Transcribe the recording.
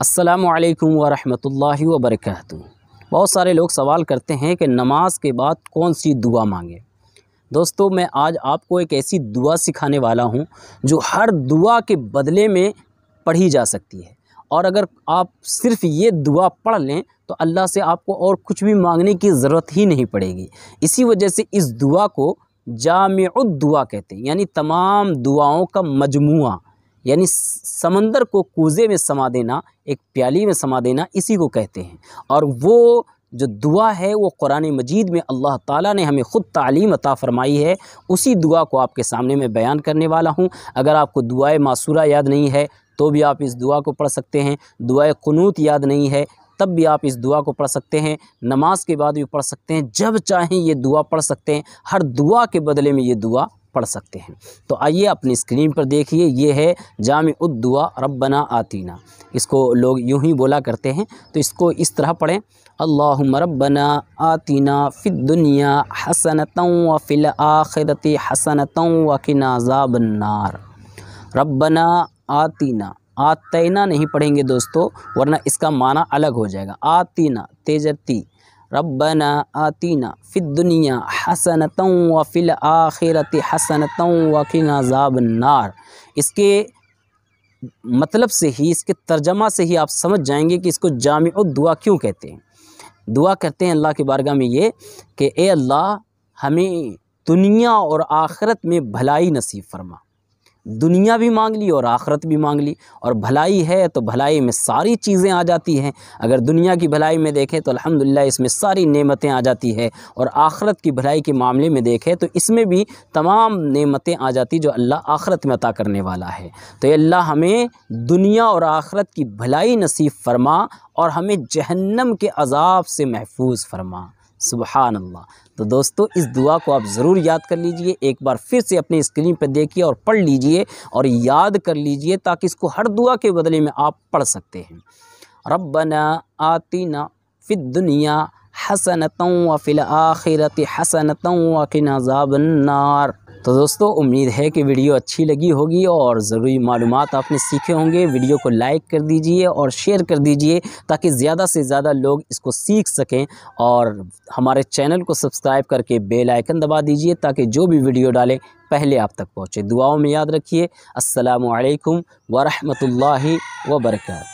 असलकम वरहमल वबरक बहुत सारे लोग सवाल करते हैं कि नमाज के बाद कौन सी दुआ मांगे दोस्तों मैं आज आपको एक ऐसी दुआ सिखाने वाला हूं जो हर दुआ के बदले में पढ़ी जा सकती है और अगर आप सिर्फ ये दुआ पढ़ लें तो अल्लाह से आपको और कुछ भी मांगने की ज़रूरत ही नहीं पड़ेगी इसी वजह से इस दुआ को जाम दुआ कहते हैं यानी तमाम दुआओं का मजमू यानी समंदर को कूजे में समा देना एक प्याली में समा देना इसी को कहते हैं और वो जो दुआ है वो कुरान मजीद में अल्लाह ताला ने हमें ख़ुद तालीम अता फ़रमाई है उसी दुआ को आपके सामने मैं बयान करने वाला हूँ अगर आपको दुआ मासूरा याद नहीं है तो भी आप इस दुआ को पढ़ सकते हैं दुआ क़नूत याद नहीं है तब भी आप इस दुआ को पढ़ सकते हैं नमाज के बाद भी पढ़ सकते हैं जब चाहें ये दुआ पढ़ सकते हैं हर दुआ के बदले में ये दुआ पढ़ सकते हैं तो आइए अपनी स्क्रीन पर देखिए ये है जाम उदुआ रबना आतीना इसको लोग यूं ही बोला करते हैं तो इसको इस तरह पढ़ें अल्लाह रबना आतीना फ़िदुनिया हसनत व फ़िल आखिरती हसनत वकिना रबना आतीना आतना नहीं पढ़ेंगे दोस्तों वरना इसका माना अलग हो जाएगा आतीना तेजती रब्बना आतीना हसन हसनता व फिल आखिरत हसनता वकिन अजाब नार इसके मतलब से ही इसके तर्जमा से ही आप समझ जाएंगे कि इसको जाम दुआ क्यों कहते हैं दुआ करते हैं अल्लाह की बारगाह में ये कि ए अल्लाह हमें दुनिया और आखरत में भलाई नसीब फरमा दुनिया भी मांग ली और आखरत भी मांग ली और भलाई है तो भलाई में सारी चीज़ें आ जाती हैं अगर दुनिया की भलाई में देखें तो अल्हम्दुलिल्लाह इसमें सारी नेमतें आ जाती है और आखरत की भलाई के मामले में देखें तो इसमें भी तमाम नेमतें आ जाती जो अल्लाह आखरत में अता करने वाला है तो अल्लाह हमें दुनिया और आखरत की भलाई नसीब फरमा और हमें जहन्नम के अजाब से महफूज फरमा सुबहान अल्लाह तो दोस्तों इस दुआ को आप ज़रूर याद कर लीजिए एक बार फिर से अपने स्क्रीन पर देखिए और पढ़ लीजिए और याद कर लीजिए ताकि इसको हर दुआ के बदले में आप पढ़ सकते हैं रबना न फिर दुनिया हसनतों व फिल आखिरत हसनतों वकिन नार तो दोस्तों उम्मीद है कि वीडियो अच्छी लगी होगी और ज़रूरी मालूम आपने सीखे होंगे वीडियो को लाइक कर दीजिए और शेयर कर दीजिए ताकि ज़्यादा से ज़्यादा लोग इसको सीख सकें और हमारे चैनल को सब्सक्राइब करके बेल आइकन दबा दीजिए ताकि जो भी वीडियो डालें पहले आप तक पहुँचे दुआओं में याद रखिए असलकम वरहमल वर्का